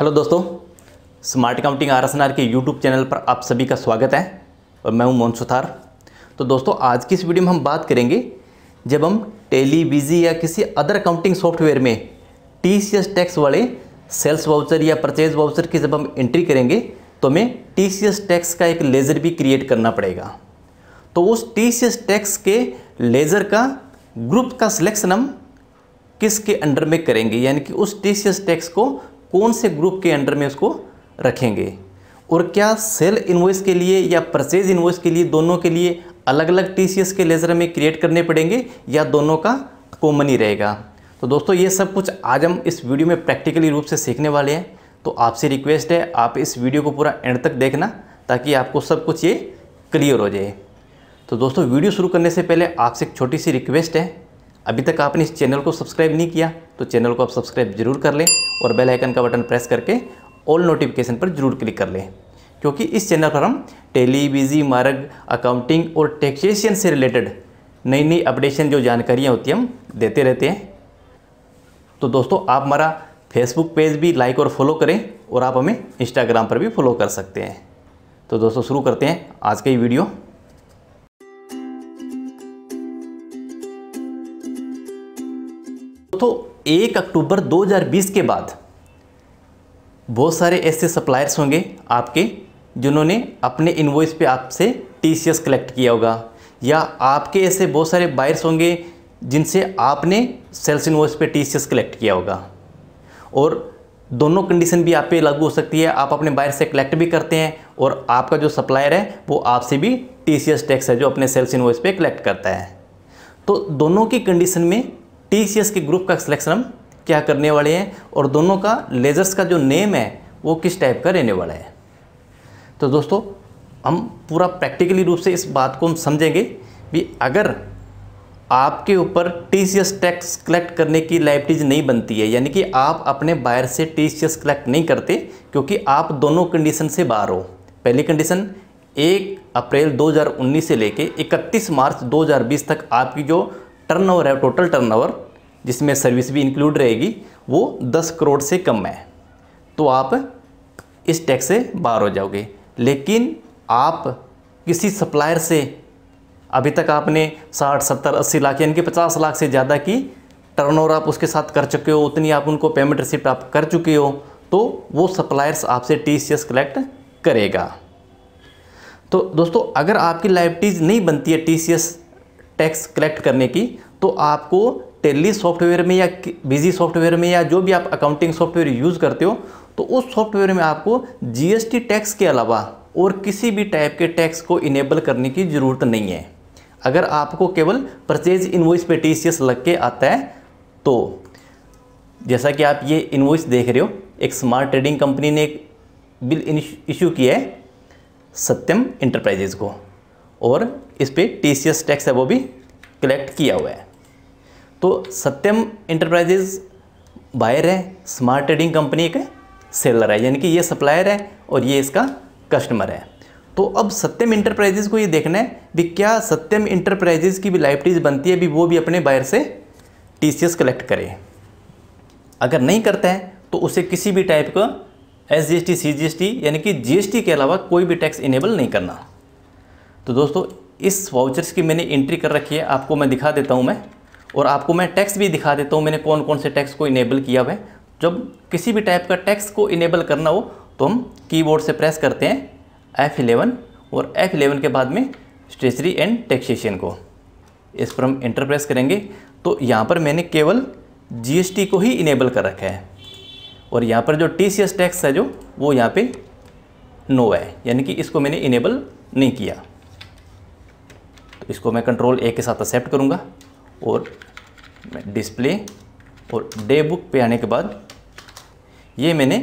hello दोस्तों smart counting R K YouTube channel पर आप सभी का स्वागत है और मैं हूं मोहन सुथार तो दोस्तों आज की इस वीडियो में हम बात करेंगे जब हम टेलीविजी या किसी अदर काउंटिंग सॉफ्टवेयर में टी टैक्स वाले सेल्स वाउचर या परचेज वाउचर की जब हम एंट्री करेंगे तो हमें टी टैक्स का एक लेज़र भी क्रिएट करना पड़ेगा तो उस टी टैक्स के लेज़र का ग्रुप का सिलेक्शन हम किसके अंडर में करेंगे यानी कि उस टी टैक्स को कौन से ग्रुप के अंडर में उसको रखेंगे और क्या सेल इन्वॉइस के लिए या परचेज इन्वॉइस के लिए दोनों के लिए अलग अलग टी के लेज़र में क्रिएट करने पड़ेंगे या दोनों का कॉमन ही रहेगा तो दोस्तों ये सब कुछ आज हम इस वीडियो में प्रैक्टिकली रूप से सीखने वाले हैं तो आपसे रिक्वेस्ट है आप इस वीडियो को पूरा एंड तक देखना ताकि आपको सब कुछ ये क्लियर हो जाए तो दोस्तों वीडियो शुरू करने से पहले आपसे एक छोटी सी रिक्वेस्ट है अभी तक आपने इस चैनल को सब्सक्राइब नहीं किया तो चैनल को आप सब्सक्राइब ज़रूर कर लें और बेल आइकन का बटन प्रेस करके ऑल नोटिफिकेशन पर जरूर क्लिक कर लें क्योंकि इस चैनल पर हम टेलीविजी मार्ग अकाउंटिंग और टैक्सेशन से रिलेटेड नई नई अपडेशन जो जानकारियाँ होती हैं हम देते रहते हैं तो दोस्तों आप हमारा फेसबुक पेज भी लाइक और फॉलो करें और आप हमें इंस्टाग्राम पर भी फॉलो कर सकते हैं तो दोस्तों शुरू करते हैं आज का ही वीडियो दोस्तों एक अक्टूबर 2020 के बाद बहुत सारे ऐसे सप्लायर्स होंगे आपके जिन्होंने अपने इन्वॉइस पे आपसे टी कलेक्ट किया होगा या आपके ऐसे बहुत सारे बायर्स होंगे जिनसे आपने सेल्स इन्वॉइस पे टी कलेक्ट किया होगा और दोनों कंडीशन भी आप पे लागू हो सकती है आप अपने बायर से कलेक्ट भी करते हैं और आपका जो सप्लायर है वो आपसे भी टी टैक्स है जो अपने सेल्स इन्वॉइस पे कलेक्ट करता है तो दोनों की कंडीशन में टी के ग्रुप का सिलेक्शन हम क्या करने वाले हैं और दोनों का लेजर्स का जो नेम है वो किस टाइप का रहने वाला है तो दोस्तों हम पूरा प्रैक्टिकली रूप से इस बात को हम समझेंगे भी अगर आपके ऊपर T C S tax collect करने की लाइबिलिटीज नहीं बनती है यानी कि आप अपने बायर से टी सी एस कलेक्ट नहीं करते क्योंकि आप दोनों कंडीशन से बाहर हो पहली कंडीशन एक अप्रैल 2019 से लेके 31 मार्च 2020 तक आपकी जो टर्नओवर है टोटल टर्नओवर जिसमें सर्विस भी इंक्लूड रहेगी वो दस करोड़ से कम है तो आप इस टैक्स से बाहर हो जाओगे लेकिन आप किसी सप्लायर से अभी तक आपने साठ सत्तर अस्सी लाख यानी कि पचास लाख से ज़्यादा की टर्नओवर आप उसके साथ कर चुके हो उतनी आप उनको पेमेंट रिसिप्ट आप कर चुके हो तो वो सप्लायर्स आपसे टी सी एस कलेक्ट करेगा तो दोस्तों अगर आपकी लाइबिलिटीज़ नहीं बनती है T C S tax collect करने की तो आपको टेली सॉफ्टवेयर में या बिजी सॉफ्टवेयर में या जो भी आप अकाउंटिंग सॉफ्टवेयर यूज़ करते हो तो उस सॉफ्टवेयर में आपको जीएसटी टैक्स के अलावा और किसी भी टाइप के टैक्स को इनेबल करने की ज़रूरत नहीं है अगर आपको केवल परचेज इन्वॉइस पे टी लग के आता है तो जैसा कि आप ये इन्वॉइस देख रहे हो एक स्मार्ट ट्रेडिंग कंपनी ने एक बिल इशू किया है सत्यम इंटरप्राइजेज को और इस पर टी टैक्स है वो भी कलेक्ट किया हुआ है तो सत्यम इंटरप्राइजेज बायर है स्मार्ट ट्रेडिंग कंपनी एक सेलर है यानी कि ये सप्लायर है और ये इसका कस्टमर है तो अब सत्यम इंटरप्राइजेज को ये देखना है भी क्या सत्यम इंटरप्राइजेज की भी लाइफ बनती है भी वो भी अपने बायर से टी कलेक्ट करे अगर नहीं करता है तो उसे किसी भी टाइप का S G S T C G S T यानी कि जी एस टी के अलावा कोई भी टैक्स इनेबल नहीं करना तो दोस्तों इस वाउचर्स की मैंने एंट्री कर रखी है आपको मैं दिखा देता हूँ मैं और आपको मैं टैक्स भी दिखा देता हूँ मैंने कौन कौन से टैक्स को इनेबल किया हुआ है जब किसी भी टाइप का टैक्स को इनेबल करना हो तो हम कीबोर्ड से प्रेस करते हैं F11 और F11 के बाद में स्टेशनरी एंड टैक्सेशन को इस पर हम इंटर प्रेस करेंगे तो यहाँ पर मैंने केवल जी को ही इनेबल कर रखा है और यहाँ पर जो टी टैक्स है जो वो यहाँ पे नो है यानी कि इसको मैंने इनेबल नहीं किया तो इसको मैं कंट्रोल ए के साथ एक्सेप्ट करूँगा और डिस्प्ले और डे बुक पे आने के बाद ये मैंने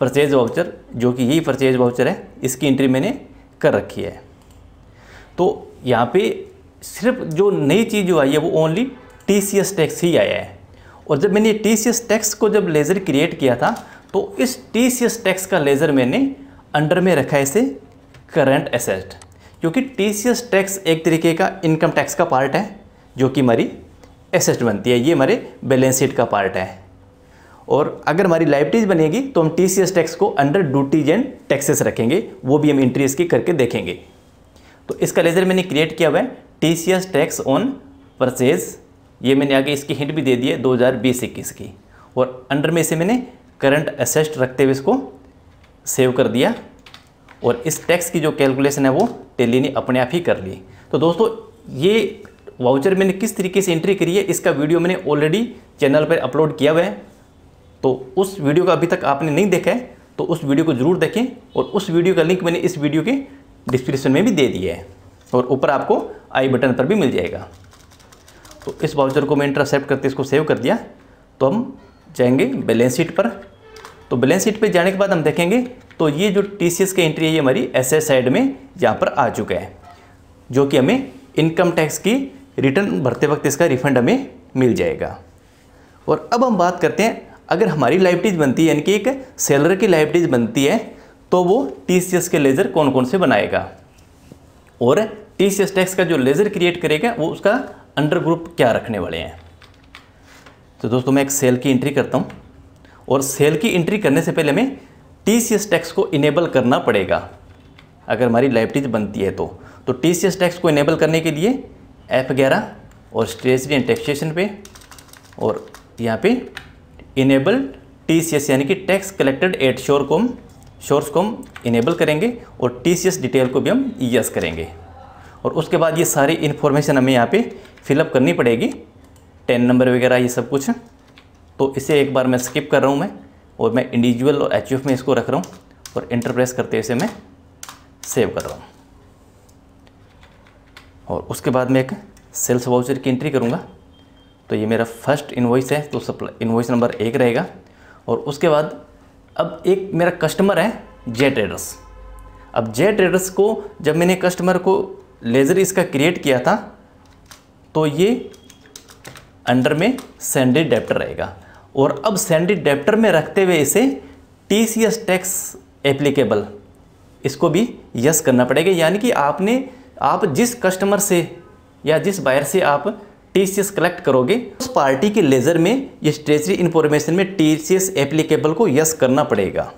परचेज वाउचर जो कि यही परचेज वाउचर है इसकी एंट्री मैंने कर रखी है तो यहाँ पे सिर्फ जो नई चीज़ जो आई है वो only T C S tax ही आया है और जब मैंने टी सी एस टैक्स को जब लेज़र क्रिएट किया था तो इस टी सी एस टैक्स का लेज़र मैंने अंडर में रखा है इसे करंट एसेट क्योंकि टी सी एस टैक्स एक तरीके का इनकम टैक्स का पार्ट है जो कि हमारी एसेट बनती है ये हमारे बैलेंस शीट का पार्ट है और अगर हमारी लाइबिलिटीज बनेगी तो हम टी टैक्स को अंडर ड्यूटीज एंड टैक्सेस रखेंगे वो भी हम इंट्रीज की करके देखेंगे तो इसका लेजर मैंने क्रिएट किया हुआ है टी टैक्स ऑन परचेज ये मैंने आगे इसकी हिंट भी दे दी है दो हज़ार बीस इक्कीस की और अंडर में इसे मैंने करंट असेस्ट रखते हुए इसको सेव कर दिया और इस टैक्स की जो कैलकुलेशन है वो टेली ने अपने आप ही कर ली तो दोस्तों ये वाउचर मैंने किस तरीके से एंट्री करी है इसका वीडियो मैंने ऑलरेडी चैनल पर अपलोड किया हुआ है तो उस वीडियो का अभी तक आपने नहीं देखा है तो उस वीडियो को ज़रूर देखें और उस वीडियो का लिंक मैंने इस वीडियो के डिस्क्रिप्शन में भी दे दिया है और ऊपर आपको आई बटन पर भी मिल जाएगा तो इस वाउचर को मैं इंटरसेप्ट करते इसको सेव कर दिया तो हम जाएंगे बैलेंस शीट पर तो बैलेंस शीट पे जाने के बाद हम देखेंगे तो ये जो टी सी एस की एंट्री है ये हमारी एस एस साइड में यहाँ पर आ चुका है जो कि हमें इनकम टैक्स की रिटर्न भरते वक्त इसका रिफंड हमें मिल जाएगा और अब हम बात करते हैं अगर हमारी लाइबिलिटीज बनती है यानी कि एक सेलर की लाइबिलिटीज बनती है तो वो टी के लेज़र कौन कौन से बनाएगा और टी टैक्स का जो लेज़र क्रिएट करेगा वो उसका अंडर ग्रुप क्या रखने वाले हैं तो दोस्तों मैं एक सेल की एंट्री करता हूँ और सेल की एंट्री करने से पहले हमें टी टैक्स को इनेबल करना पड़ेगा अगर हमारी लाइबिलिटीज बनती है तो तो टी टैक्स को इनेबल करने के लिए एफ ग्यारह और स्ट्रेसरी एंड टैक्सेशन पे और यहाँ पे इनेबल टी सी एस यानी कि टैक्स कलेक्टेड एट शोर को हम शोर्स को हम इनेबल करेंगे और टी सी एस डिटेल को भी हम यस करेंगे और उसके बाद ये सारी इन्फॉर्मेशन हमें यहाँ पे फिलअप करनी पड़ेगी टेन नंबर वगैरह ये सब कुछ तो इसे एक बार मैं स्किप कर रहा हूँ मैं और मैं इंडिविजुअल और एच में इसको रख रहा हूँ और इंटरप्रेस करते हुए इसे मैं सेव कर रहा हूँ और उसके बाद मैं एक सेल्स वाउचर की एंट्री करूँगा तो ये मेरा फर्स्ट इन्वॉइस है तो सप्लाई इन्वॉइस नंबर एक रहेगा और उसके बाद अब एक मेरा कस्टमर है जे ट्रेडर्स अब जे ट्रेडर्स को जब मैंने कस्टमर को लेज़र इसका क्रिएट किया था तो ये अंडर में सैंडी डेप्टर रहेगा और अब सैंडी डेप्टर में रखते हुए इसे T C S tax applicable इसको भी यस करना पड़ेगा यानी कि आपने आप जिस कस्टमर से या जिस बायर से आप टी कलेक्ट करोगे उस पार्टी के लेज़र में या स्ट्रेचरी इन्फॉर्मेशन में टी एप्लीकेबल को यस करना पड़ेगा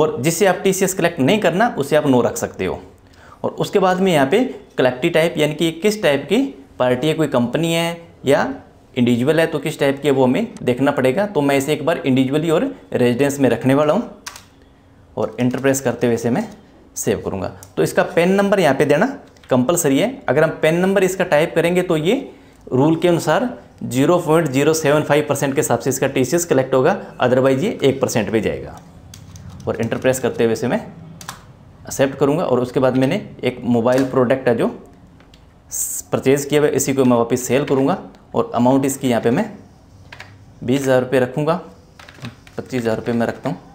और जिसे आप टी कलेक्ट नहीं करना उसे आप नो रख सकते हो और उसके बाद में यहाँ पे कलेक्टी टाइप यानी कि किस टाइप की पार्टी है कोई कंपनी है या इंडिविजुअल है तो किस टाइप की है वो हमें देखना पड़ेगा तो मैं इसे एक बार इंडिविजुअली और रेजिडेंस में रखने वाला हूँ और इंटरप्रेस करते हुए इसे मैं सेव करूँगा तो इसका पेन नंबर यहाँ पे देना कंपलसरी है अगर हम पेन नंबर इसका टाइप करेंगे तो ये रूल के अनुसार 0.075 परसेंट के हिसाब से इसका टी कलेक्ट होगा अदरवाइज ये एक परसेंट पे जाएगा और इंटरप्रेस करते हुए इसे मैं एक्सेप्ट करूँगा और उसके बाद मैंने एक मोबाइल प्रोडक्ट है जो परचेज़ किया हुआ इसी को मैं वापस सेल करूँगा और अमाउंट इसकी यहाँ पर मैं बीस हज़ार रुपये रखूँगा पच्चीस हज़ार रुपये मैं रखता हूँ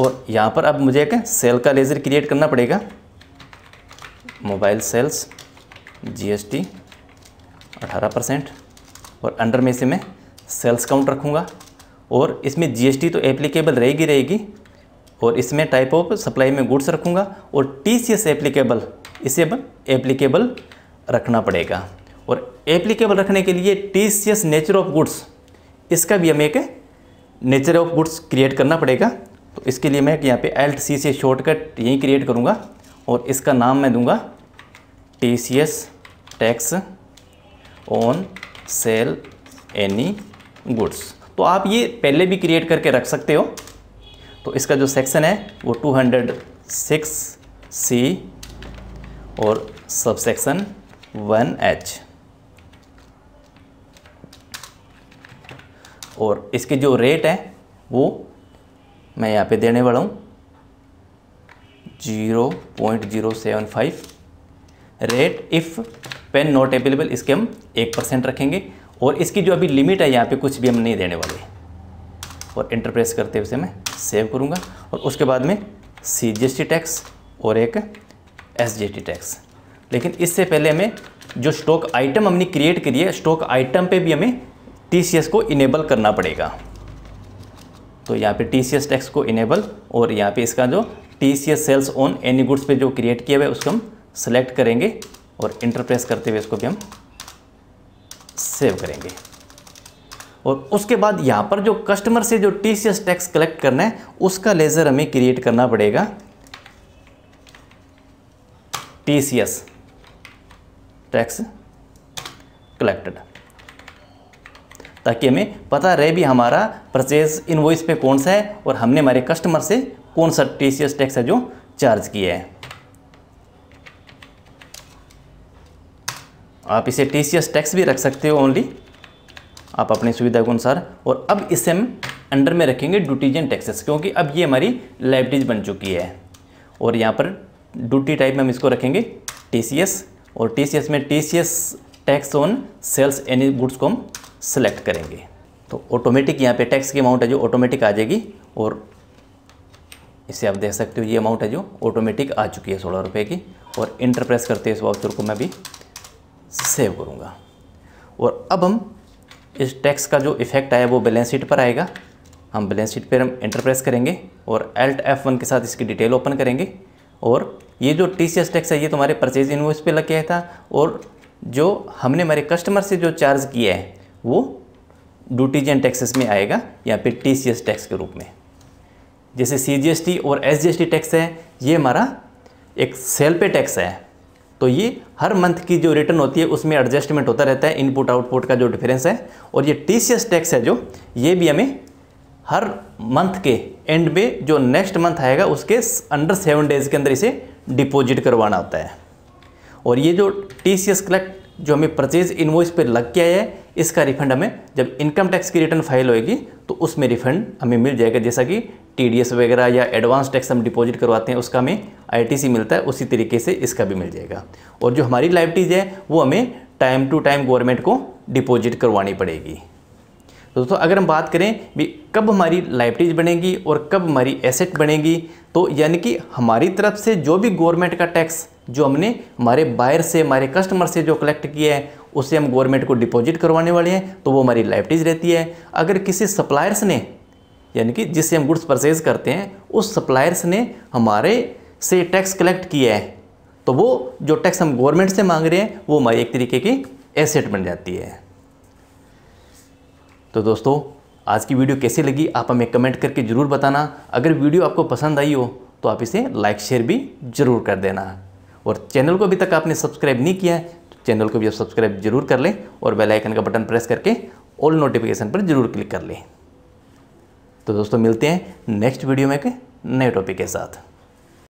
और यहाँ पर अब मुझे एक सेल का लेज़र क्रिएट करना पड़ेगा मोबाइल सेल्स जीएसटी 18 परसेंट और अंडर में से मैं सेल्स काउंट रखूँगा और इसमें जीएसटी तो एप्लीकेबल रहेगी रहेगी और इसमें टाइप ऑफ सप्लाई में गुड्स रखूँगा और टी सी एस एप्लीकेबल इसे एप्लीकेबल रखना पड़ेगा और एप्लीकेबल रखने के लिए T C S nature of goods इसका भी हमें एक नेचर ऑफ गुड्स क्रिएट करना पड़ेगा तो इसके लिए मैं यहाँ पे एल्ट सी से शॉर्टकट यहीं क्रिएट करूँगा और इसका नाम मैं दूंगा T C S tax on sale any goods तो आप ये पहले भी क्रिएट करके रख सकते हो तो इसका जो सेक्शन है वो 206 सी और सब सेक्शन वन एच और इसके जो रेट है वो मैं यहाँ पे देने वाला हूँ zero point zero seven five rate if PAN not available इसके हम एक परसेंट रखेंगे और इसकी जो अभी लिमिट है यहाँ पे कुछ भी हम नहीं देने वाले और इंटरप्रेस करते हुए मैं सेव करूँगा और उसके बाद में सी टैक्स और एक एस टैक्स लेकिन इससे पहले हमें जो स्टॉक आइटम हमने क्रिएट करी है स्टॉक आइटम पे भी हमें टी को इनेबल करना पड़ेगा तो यहाँ पे टी सी एस टैक्स को इनेबल और यहाँ पे इसका जो T C S sales on any goods पे जो क्रिएट किया हुआ है उसको हम सेलेक्ट करेंगे और इंटरप्रेस करते हुए इसको भी हम सेव करेंगे और उसके बाद यहाँ पर जो कस्टमर से जो T C S tax collect करना है उसका लेज़र हमें क्रिएट करना पड़ेगा T C S tax collected ताकि हमें पता रहे भी हमारा परचेज इनवॉइस पे कौन सा है और हमने हमारे कस्टमर से कौन सा टी टैक्स है जो चार्ज किया है आप इसे टी टैक्स भी रख सकते हो ओनली आप अपनी सुविधा के अनुसार और अब इसे हम अंडर में रखेंगे ड्यूटीज एंड टैक्सेस क्योंकि अब ये हमारी लाइब्रेज बन चुकी है और यहाँ पर ड्यूटी टाइप में हम इसको रखेंगे टी और टी में T tax on sales any goods को हम सेलेक्ट करेंगे तो ऑटोमेटिक यहाँ पे टैक्स की अमाउंट है जो ऑटोमेटिक आ जाएगी और इसे आप देख सकते हो ये अमाउंट है जो ऑटोमेटिक आ चुकी है सोलह रुपये की और इंटर प्रेस करते इस वाउचर को मैं भी सेव करूँगा और अब हम इस टैक्स का जो इफेक्ट आया वो बैलेंस शीट पर आएगा हम बैलेंस शीट पर हम इंटर प्रेस करेंगे और एल्ट एफ वन के साथ इसकी डिटेल ओपन करेंगे और ये जो टी सी एस टैक्स है ये तुम्हारे परचेज इन्वॉइस पे लग गया था और जो हमने हमारे कस्टमर से जो चार्ज किया है वो ड्यूटीज एंड टैक्सेस में आएगा या फिर टी सी एस टैक्स के रूप में जैसे सी जी एस टी और S G S T tax है ये हमारा एक सेल पे टैक्स है तो ये हर मंथ की जो रिटर्न होती है उसमें एडजस्टमेंट होता रहता है इनपुट आउटपुट का जो डिफरेंस है और ये टी सी एस टैक्स है जो ये भी हमें हर मंथ के एंड में जो नेक्स्ट मंथ आएगा उसके अंडर सेवन डेज़ के अंदर इसे डिपॉजिट करवाना होता है और ये जो टी सी एस कलेक्ट जो हमें परचेज इन्वॉइस पर लग के आया है इसका रिफंड हमें जब इनकम टैक्स की रिटर्न फाइल होएगी तो उसमें रिफंड हमें मिल जाएगा जैसा कि टीडीएस वगैरह या एडवांस टैक्स हम डिपॉजिट करवाते हैं उसका हमें आईटीसी मिलता है उसी तरीके से इसका भी मिल जाएगा और जो हमारी लाइबिलिटीज़ है वो हमें टाइम टू टाइम गवर्नमेंट को डिपॉजिट करवानी पड़ेगी तो दोस्तों अगर हम बात करें भी कब हमारी लाइबिलिटीज बनेगी और कब हमारी एसेट बनेगी तो यानी कि हमारी तरफ से जो भी गवर्नमेंट का टैक्स जो हमने हमारे बायर से हमारे कस्टमर से जो कलेक्ट किए हैं उसे हम गवर्नमेंट को डिपॉजिट करवाने वाले हैं तो वो हमारी लाइफटीज रहती है अगर किसी सप्लायर्स ने यानी कि जिससे हम गुड्स परचेज करते हैं उस सप्लायर्स ने हमारे से टैक्स कलेक्ट किया है तो वो जो टैक्स हम गवर्नमेंट से मांग रहे हैं वो हमारी एक तरीके की एसेट बन जाती है तो दोस्तों आज की वीडियो कैसी लगी आप हमें कमेंट करके ज़रूर बताना अगर वीडियो आपको पसंद आई हो तो आप इसे लाइक शेयर भी ज़रूर कर देना और चैनल को अभी तक आपने सब्सक्राइब नहीं किया है तो चैनल को भी आप सब्सक्राइब जरूर कर लें और बेल आइकन का बटन प्रेस करके ऑल नोटिफिकेशन पर जरूर क्लिक कर लें तो दोस्तों मिलते हैं नेक्स्ट वीडियो में एक नए टॉपिक के साथ